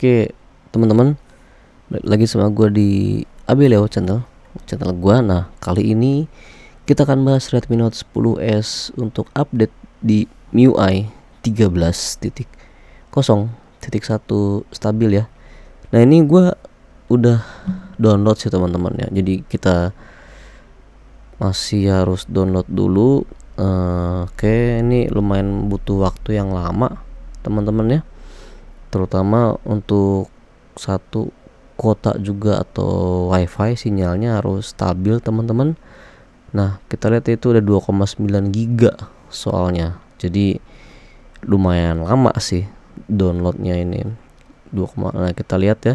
Oke teman-teman lagi sama gue di AB Leo channel Channel gue Nah kali ini kita akan bahas Redmi Note 10s untuk update di MIUI 13.0.1 stabil ya Nah ini gue udah download sih teman-teman ya Jadi kita masih harus download dulu uh, Oke okay, ini lumayan butuh waktu yang lama teman-teman ya terutama untuk satu kota juga atau wifi sinyalnya harus stabil teman-teman nah kita lihat itu ada 2,9 giga soalnya jadi lumayan lama sih downloadnya ini 2, nah kita lihat ya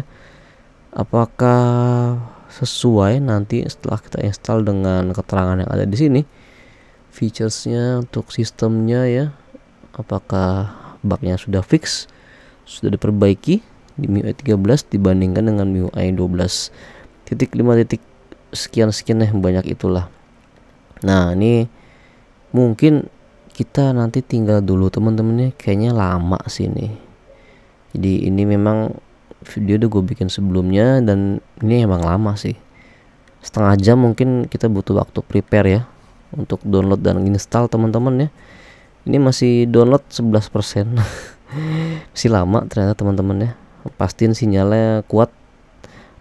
apakah sesuai nanti setelah kita install dengan keterangan yang ada di sini featuresnya untuk sistemnya ya apakah bugnya sudah fix sudah diperbaiki di MIUI 13 dibandingkan dengan MIUI 12 titik 5 titik sekian sekian yang banyak itulah nah ini mungkin kita nanti tinggal dulu teman-temannya kayaknya lama sih ini jadi ini memang video udah gue bikin sebelumnya dan ini emang lama sih setengah jam mungkin kita butuh waktu prepare ya untuk download dan install teman-teman ya ini masih download 11% masih lama ternyata teman-teman ya pastiin sinyalnya kuat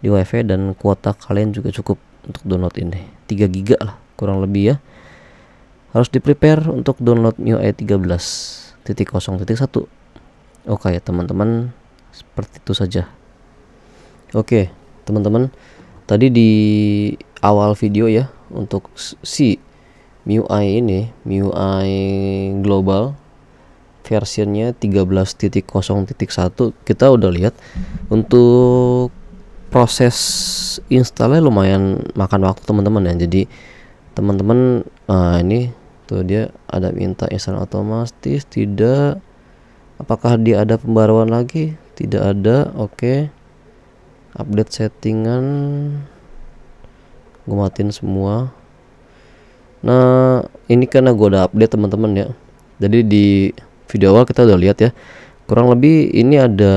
di wifi dan kuota kalian juga cukup untuk download ini 3 giga lah kurang lebih ya harus di prepare untuk download MIUI 13.0.1 oke ya teman-teman seperti itu saja oke teman-teman tadi di awal video ya untuk si MIUI ini MIUI global versionnya 13.0.1 kita udah lihat untuk proses installnya lumayan makan waktu teman-teman ya jadi teman-teman nah ini tuh dia ada minta install otomatis tidak apakah dia ada pembaruan lagi tidak ada oke okay. update settingan gue matiin semua nah ini karena gue udah update teman-teman ya jadi di video awal kita udah lihat ya kurang lebih ini ada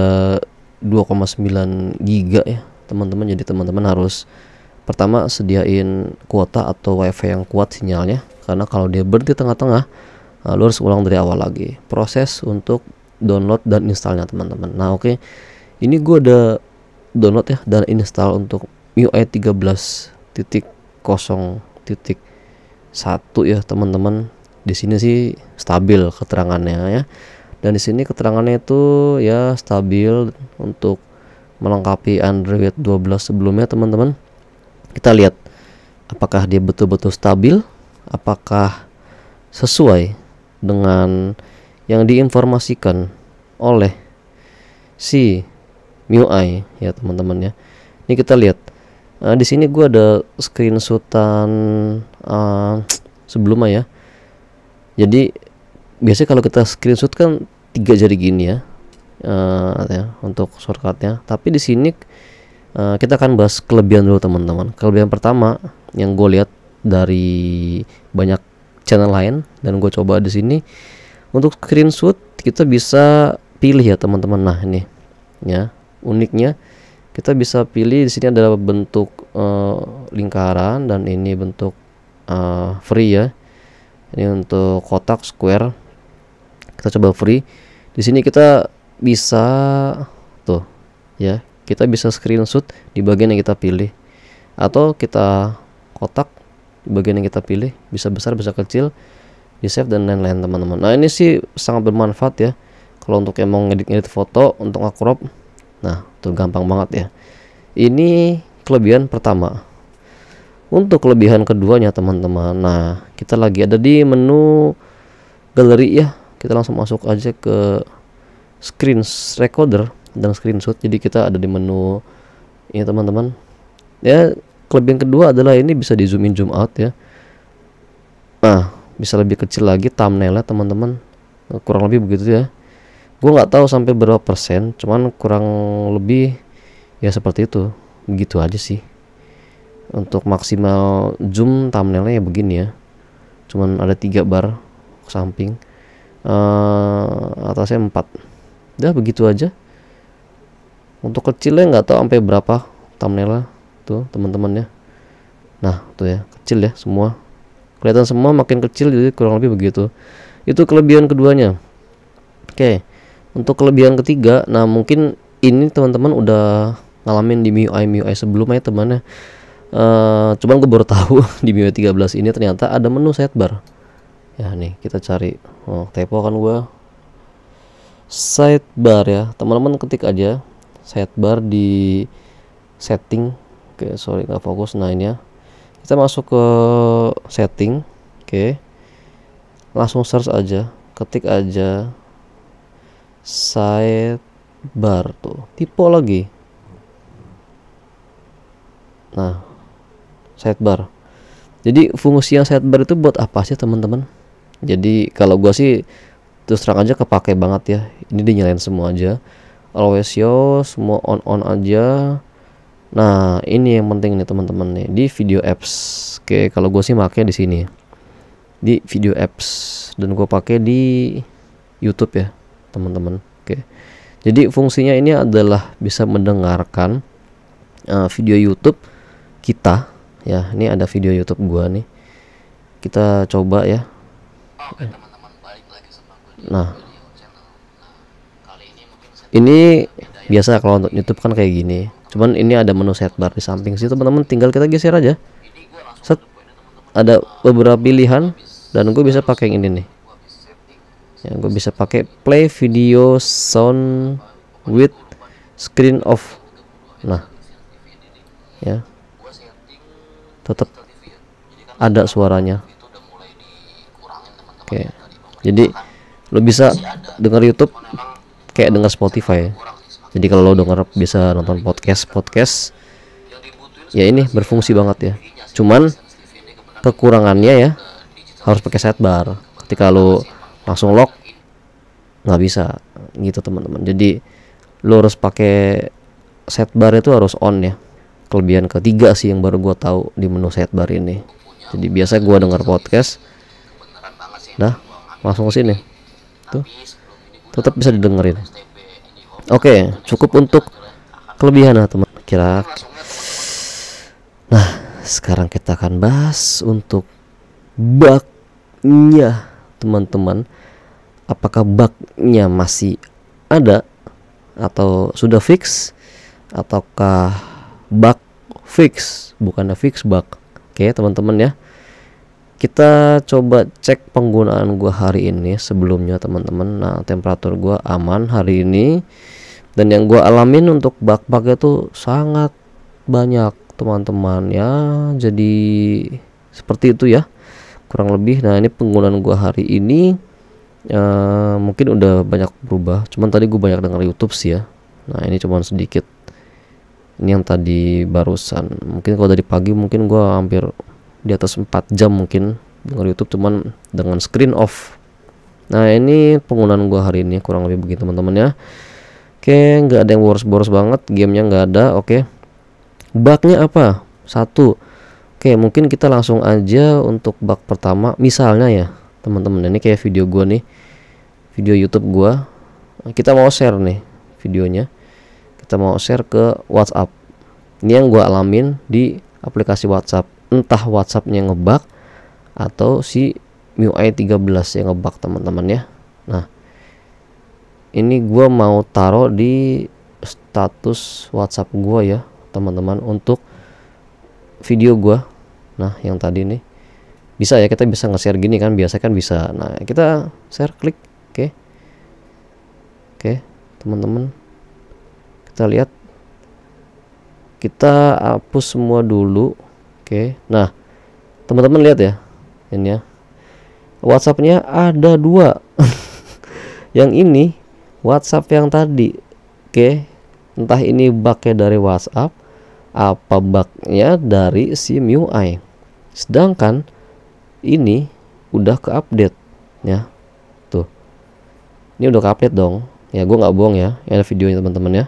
2,9 giga ya teman-teman jadi teman-teman harus pertama sediain kuota atau wifi yang kuat sinyalnya karena kalau dia berhenti tengah-tengah nah, eh, lo harus ulang dari awal lagi proses untuk download dan installnya teman-teman nah oke okay. ini gue ada download ya dan install untuk MIUI 13.0.1 ya teman-teman di sini sih stabil keterangannya ya dan di sini keterangannya itu ya stabil untuk melengkapi Android 12 sebelumnya teman-teman kita lihat apakah dia betul-betul stabil apakah sesuai dengan yang diinformasikan oleh si MIUI ya teman-teman ya ini kita lihat uh, di sini gue ada screenshotan uh, sebelumnya ya jadi biasanya kalau kita screenshot kan tiga jari gini ya, uh, ya untuk shortcutnya tapi di sini uh, kita akan bahas kelebihan dulu teman-teman kelebihan pertama yang gue lihat dari banyak channel lain dan gue coba di sini untuk screenshot kita bisa pilih ya teman-teman nah ini ya uniknya kita bisa pilih di sini adalah bentuk uh, lingkaran dan ini bentuk uh, free ya ini untuk kotak square kita coba free di sini kita bisa tuh ya kita bisa screenshot di bagian yang kita pilih atau kita kotak di bagian yang kita pilih bisa besar bisa kecil di save dan lain-lain teman-teman nah ini sih sangat bermanfaat ya kalau untuk yang mau ngedit-ngedit foto untuk akrob nah tuh gampang banget ya ini kelebihan pertama untuk kelebihan keduanya teman-teman nah kita lagi ada di menu galeri ya kita langsung masuk aja ke screen recorder dan screenshot jadi kita ada di menu ini teman-teman ya kelebihan kedua adalah ini bisa di zoom in zoom out ya nah bisa lebih kecil lagi thumbnail ya teman-teman kurang lebih begitu ya gue nggak tahu sampai berapa persen cuman kurang lebih ya seperti itu begitu aja sih untuk maksimal zoom thumbnailnya ya begini ya cuman ada tiga bar ke samping uh, atasnya empat udah begitu aja untuk kecilnya nggak tahu sampai berapa thumbnailnya tuh teman-teman ya nah tuh ya kecil ya semua kelihatan semua makin kecil jadi kurang lebih begitu itu kelebihan keduanya oke okay. untuk kelebihan ketiga nah mungkin ini teman-teman udah ngalamin di MIUI MIUI sebelumnya ya teman-teman Eh, cuman gue baru tahu di Mio 13 ini ternyata ada menu set bar. ya nih kita cari oh, typo kan gue sidebar ya teman-teman ketik aja sidebar di setting oke okay, sorry nggak fokus nah ini ya kita masuk ke setting oke okay. langsung search aja ketik aja sidebar tuh tipe lagi nah sidebar jadi fungsi yang sidebar itu buat apa sih teman-teman jadi kalau gua sih terus terang aja kepake banget ya ini dinyalain semua aja always yo semua on on aja nah ini yang penting nih teman-teman nih di video apps oke kalau gua sih pakai di sini di video apps dan gua pakai di YouTube ya teman-teman oke jadi fungsinya ini adalah bisa mendengarkan uh, video YouTube kita ya ini ada video YouTube gua nih kita coba ya nah, nah ini biasa kalau untuk YouTube kan kayak gini cuman ini ada menu set bar di samping sih teman-teman tinggal kita geser aja set ya, ada beberapa pilihan dan gue bisa pakai yang ini nih ya gue bisa pakai play video sound with screen off nah ya tetap ada suaranya oke jadi lo bisa dengar YouTube kayak dengar Spotify ya. jadi kalau lo dengar bisa nonton podcast podcast ya ini berfungsi banget ya cuman kekurangannya ya harus pakai sidebar ketika lo langsung lock nggak bisa gitu teman-teman jadi lo harus pakai set bar itu harus on ya kelebihan ketiga sih yang baru gue tahu di menu sidebar ini jadi biasa gue denger podcast nah langsung ke sini tuh tetap bisa didengerin oke cukup untuk kelebihan lah teman kira nah sekarang kita akan bahas untuk baknya teman-teman apakah baknya masih ada atau sudah fix ataukah bug fix bukan fix bug oke okay, teman-teman ya kita coba cek penggunaan gua hari ini sebelumnya teman-teman nah temperatur gua aman hari ini dan yang gua alamin untuk bug bug itu sangat banyak teman-teman ya jadi seperti itu ya kurang lebih nah ini penggunaan gua hari ini uh, mungkin udah banyak berubah cuman tadi gue banyak dengar YouTube sih ya nah ini cuman sedikit ini yang tadi barusan mungkin kalau dari pagi mungkin gue hampir di atas 4 jam mungkin dengan YouTube cuman dengan screen off nah ini penggunaan gue hari ini kurang lebih begitu teman-teman ya oke nggak ada yang boros-boros banget gamenya nggak ada oke bugnya apa satu oke mungkin kita langsung aja untuk bug pertama misalnya ya teman-teman ini kayak video gue nih video YouTube gue kita mau share nih videonya kita mau share ke WhatsApp ini yang gue alamin di aplikasi WhatsApp entah WhatsAppnya ngebak atau si MIUI 13 yang ngebak teman-teman ya nah ini gue mau taruh di status WhatsApp gue ya teman-teman untuk video gue nah yang tadi ini bisa ya kita bisa nge-share gini kan biasa kan bisa nah kita share klik oke okay. oke okay, teman-teman kita lihat kita hapus semua dulu oke nah teman-teman lihat ya ini ya WhatsAppnya ada dua yang ini WhatsApp yang tadi oke entah ini bugnya dari WhatsApp apa bugnya dari si MIUI sedangkan ini udah ke update ya tuh ini udah ke update dong ya gue nggak bohong ya ini ada videonya teman-teman ya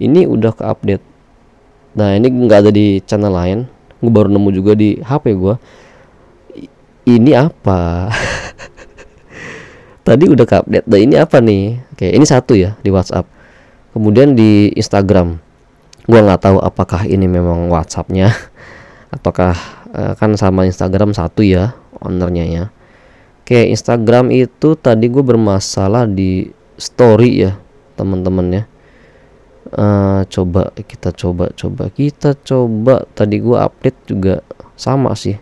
ini udah ke update nah ini nggak ada di channel lain gue baru nemu juga di HP gue ini apa tadi udah ke update nah ini apa nih oke ini satu ya di WhatsApp kemudian di Instagram gue nggak tahu apakah ini memang WhatsAppnya ataukah eh, kan sama Instagram satu ya ownernya ya oke Instagram itu tadi gue bermasalah di story ya teman-teman ya uh, coba kita coba coba kita coba tadi gua update juga sama sih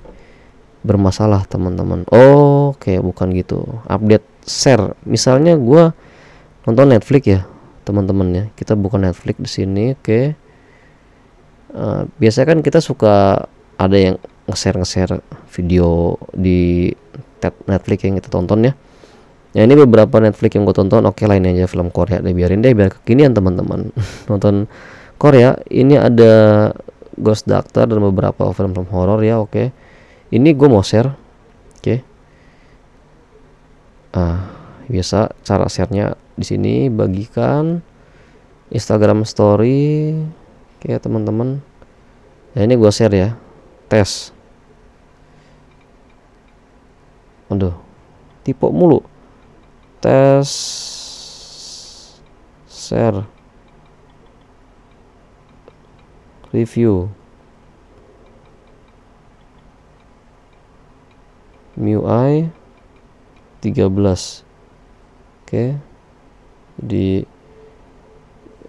bermasalah teman-teman oh, oke bukan gitu update share misalnya gua nonton Netflix ya teman-teman ya kita buka Netflix di sini oke okay. uh, eh, biasanya kan kita suka ada yang nge-share nge-share video di Netflix yang kita tonton ya ya ini beberapa Netflix yang gue tonton oke okay, lainnya aja film Korea deh biarin deh biar kekinian teman-teman nonton Korea ini ada Ghost Doctor dan beberapa film-film horor ya oke okay. ini gue mau share oke okay. ah biasa cara sharenya di sini bagikan Instagram Story oke okay, teman-teman ya ini gue share ya tes aduh tipe mulu tes share review MIUI 13 oke okay. di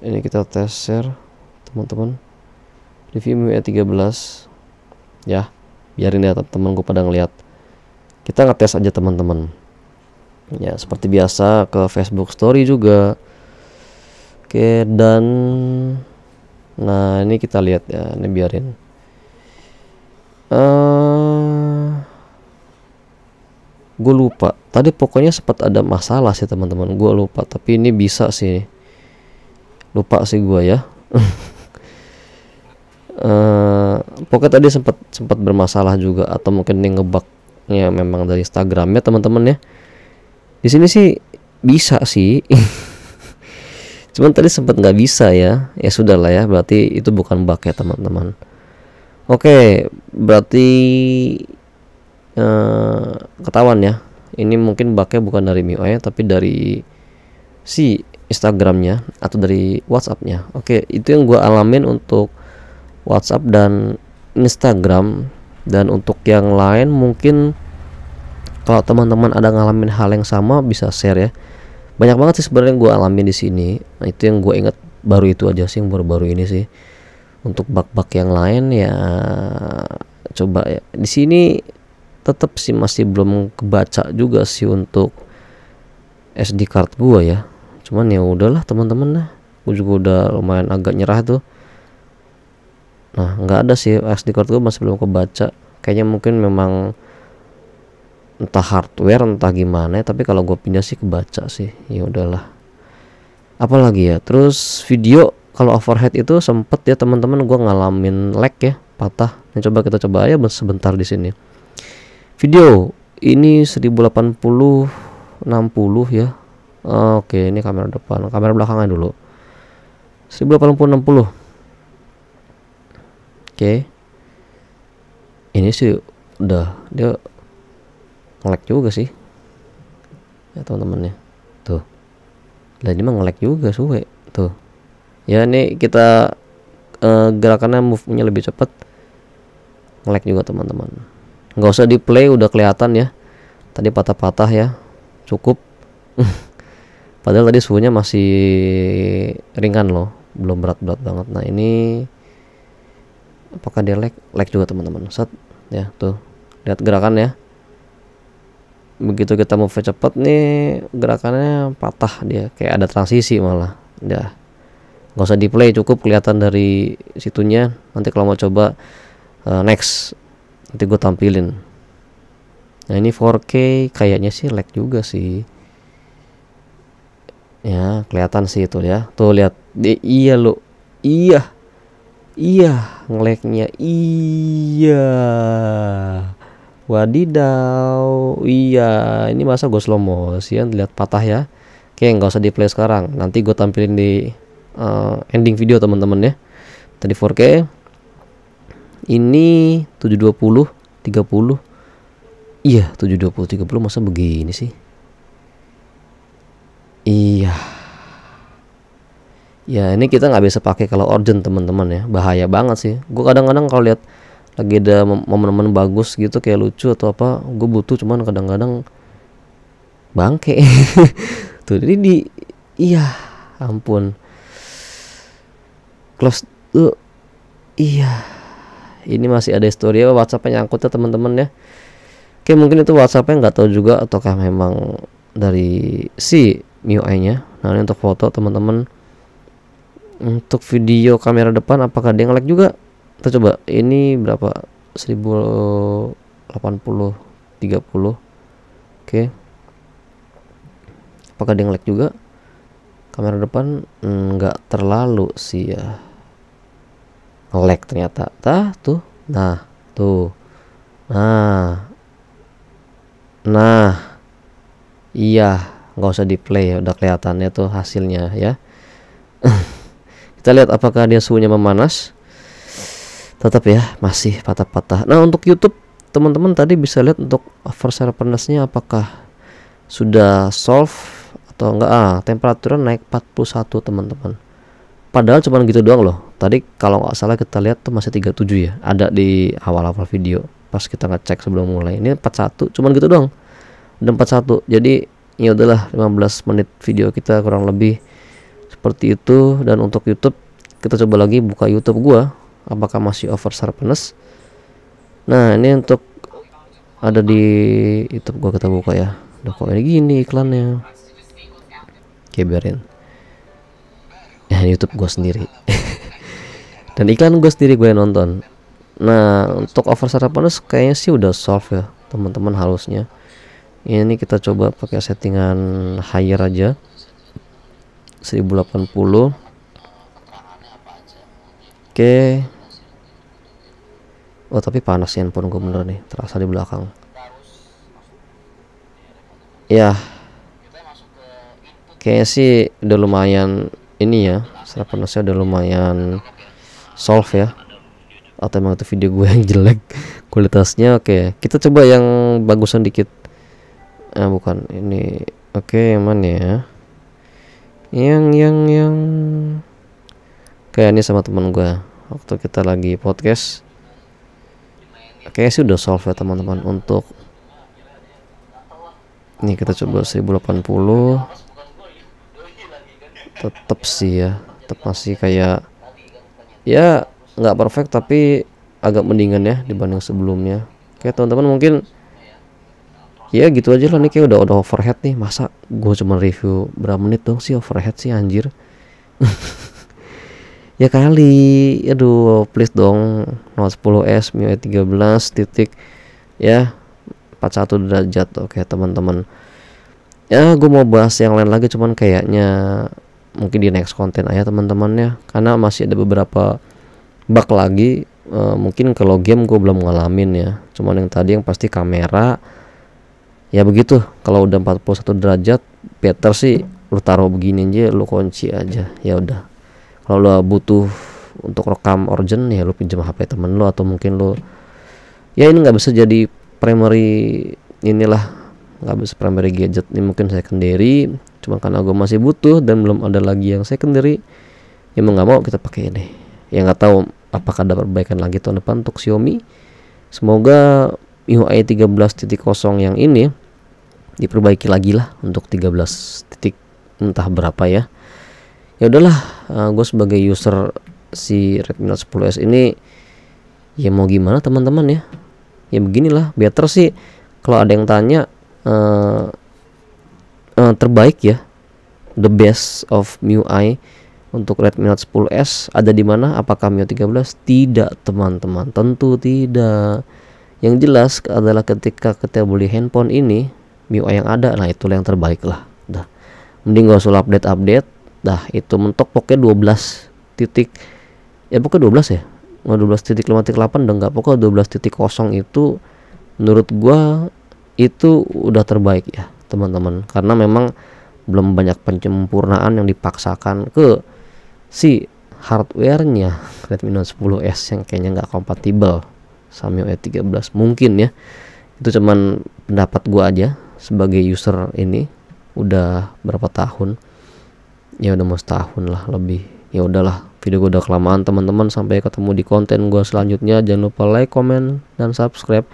ini kita tes share teman-teman review MIUI 13 ya biarin ya teman gue pada ngeliat kita ngetes aja teman-teman ya seperti biasa ke Facebook Story juga oke dan nah ini kita lihat ya ini biarin uh, eh, gue lupa tadi pokoknya sempat ada masalah sih teman-teman gue lupa tapi ini bisa sih lupa sih gue ya Uh, pokoknya tadi sempat sempat bermasalah juga atau mungkin ini ngebug memang dari Instagramnya teman-teman ya di sini sih bisa sih cuman tadi sempat nggak bisa ya ya sudah lah ya berarti itu bukan bug ya teman-teman oke berarti uh, ketahuan ya ini mungkin bugnya bukan dari MIUI ya, tapi dari si Instagramnya atau dari WhatsAppnya oke itu yang gue alamin untuk WhatsApp dan Instagram dan untuk yang lain mungkin kalau teman-teman ada ngalamin hal yang sama bisa share ya banyak banget sih sebenarnya gue alamin di sini nah, itu yang gue inget baru itu aja sih yang baru-baru ini sih untuk bak-bak yang lain ya coba ya di sini tetap sih masih belum kebaca juga sih untuk SD card gua ya cuman ya udahlah teman-teman lah gua juga udah lumayan agak nyerah tuh nah nggak ada sih SD card gua masih belum kebaca kayaknya mungkin memang entah hardware entah gimana tapi kalau gue pindah sih kebaca sih ya udahlah apalagi ya terus video kalau overhead itu sempet ya teman-teman gue ngalamin lag ya patah nah, coba kita coba ya sebentar di sini video ini 1080 60 ya eh, oke ini kamera depan kamera belakangnya dulu 1080 60 oke ini sih udah dia ngelek juga sih ya teman-teman ya tuh dan ini mah ngelek juga suwe tuh ya ini kita uh, gerakannya move nya lebih cepat ngelek juga teman-teman nggak usah di play udah kelihatan ya tadi patah-patah ya cukup padahal tadi suhunya masih ringan loh belum berat-berat banget nah ini apakah dia lag lag juga teman-teman set ya tuh lihat gerakan ya begitu kita move cepet nih gerakannya patah dia kayak ada transisi malah ya nggak usah di play cukup kelihatan dari situnya nanti kalau mau coba uh, next nanti gue tampilin nah ini 4K kayaknya sih lag juga sih ya kelihatan sih itu ya tuh lihat dia iya lo iya iya ngelagnya iya Wadidaw. Iya, ini masa gue slow motion lihat patah ya. Oke, nggak usah di play sekarang. Nanti gue tampilin di uh, ending video teman-teman ya. Tadi 4K. Ini 720 30. Iya, 720 30 masa begini sih? Iya. Ya, ini kita nggak bisa pakai kalau urgent, teman-teman ya. Bahaya banget sih. Gue kadang-kadang kalau lihat lagi ada momen-momen bagus gitu kayak lucu atau apa gue butuh cuman kadang-kadang bangke tuh jadi di iya ampun close tuh iya ini masih ada story apa yang WhatsAppnya ya teman-teman ya oke mungkin itu WhatsApp WhatsAppnya nggak tahu juga ataukah memang dari si MIUI nya nah ini untuk foto teman-teman untuk video kamera depan apakah dia nge-lag juga kita coba ini berapa 1080 30 oke okay. apakah dia lag juga kamera depan nggak mm, terlalu sih ya lag ternyata tah tuh nah tuh nah nah iya nggak usah di play ya udah kelihatannya tuh hasilnya ya kita lihat apakah dia suhunya memanas tetap ya masih patah-patah nah untuk YouTube teman-teman tadi bisa lihat untuk versi sharpness apakah sudah solve atau enggak ah temperaturnya naik 41 teman-teman padahal cuman gitu doang loh tadi kalau nggak salah kita lihat tuh masih 37 ya ada di awal-awal video pas kita ngecek sebelum mulai ini 41 cuman gitu doang dan 41 jadi ya udahlah 15 menit video kita kurang lebih seperti itu dan untuk YouTube kita coba lagi buka YouTube gua apakah masih over sharpness nah ini untuk ada di YouTube gua kita buka ya udah kok ini gini iklannya oke biarin ya YouTube gua sendiri dan iklan gue sendiri gue nonton nah untuk over sharpness kayaknya sih udah solve ya teman-teman halusnya ini kita coba pakai settingan higher aja 1080 Oke. Oh tapi panas ya handphone gue bener nih. Terasa di belakang. Ya. Kayaknya sih udah lumayan ini ya. Saya panasnya udah lumayan solve ya. Atau emang itu video gue yang jelek kualitasnya. Oke, kita coba yang bagusan dikit. eh, bukan ini. Oke, yang mana ya? Yang yang yang kayak ini sama temen gue waktu kita lagi podcast kayaknya sih udah solve ya teman-teman untuk ini kita coba 1080 tetep sih ya tetep masih kayak ya nggak perfect tapi agak mendingan ya dibanding sebelumnya oke teman-teman mungkin ya gitu aja lah nih kayak udah udah overhead nih masa gue cuma review berapa menit dong sih overhead sih anjir ya kali aduh please dong 010 s MIUI 13 titik ya 41 derajat oke okay, teman-teman ya gue mau bahas yang lain lagi cuman kayaknya mungkin di next konten aja teman-teman ya karena masih ada beberapa bug lagi e, mungkin kalau game gue belum ngalamin ya cuman yang tadi yang pasti kamera ya begitu kalau udah 41 derajat better sih lu taruh begini aja lu kunci aja ya udah kalau lo butuh untuk rekam origin ya lo pinjam HP temen lo atau mungkin lo ya ini nggak bisa jadi primary inilah nggak bisa primary gadget ini mungkin secondary cuma karena gue masih butuh dan belum ada lagi yang secondary ya mau nggak mau kita pakai ini ya nggak tahu apakah ada perbaikan lagi tahun depan untuk Xiaomi semoga MIUI 13.0 yang ini diperbaiki lagi lah untuk 13 titik entah berapa ya ya udahlah uh, eh, gue sebagai user si Redmi Note 10s ini ya mau gimana teman-teman ya ya beginilah better sih kalau ada yang tanya uh, uh, terbaik ya the best of MIUI untuk Redmi Note 10s ada di mana apakah MIUI 13 tidak teman-teman tentu tidak yang jelas adalah ketika kita beli handphone ini MIUI yang ada nah itulah yang terbaik lah dah mending gak usah update update dah itu mentok pokoknya 12 titik ya pokoknya 12 ya nggak 12 titik 5 titik 8 udah nggak pokoknya 12 titik kosong itu menurut gua itu udah terbaik ya teman-teman karena memang belum banyak penyempurnaan yang dipaksakan ke si hardwarenya Redmi Note 10s yang kayaknya nggak kompatibel sama MIUI 13 mungkin ya itu cuman pendapat gua aja sebagai user ini udah berapa tahun ya udah mau setahun lah lebih ya udahlah video gue udah kelamaan teman-teman sampai ketemu di konten gue selanjutnya jangan lupa like comment dan subscribe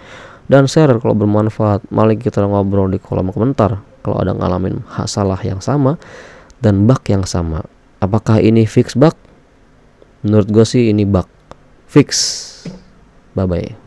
dan share kalau bermanfaat mari kita ngobrol di kolom komentar kalau ada ngalamin salah yang sama dan bug yang sama apakah ini fix bug menurut gue sih ini bug fix bye bye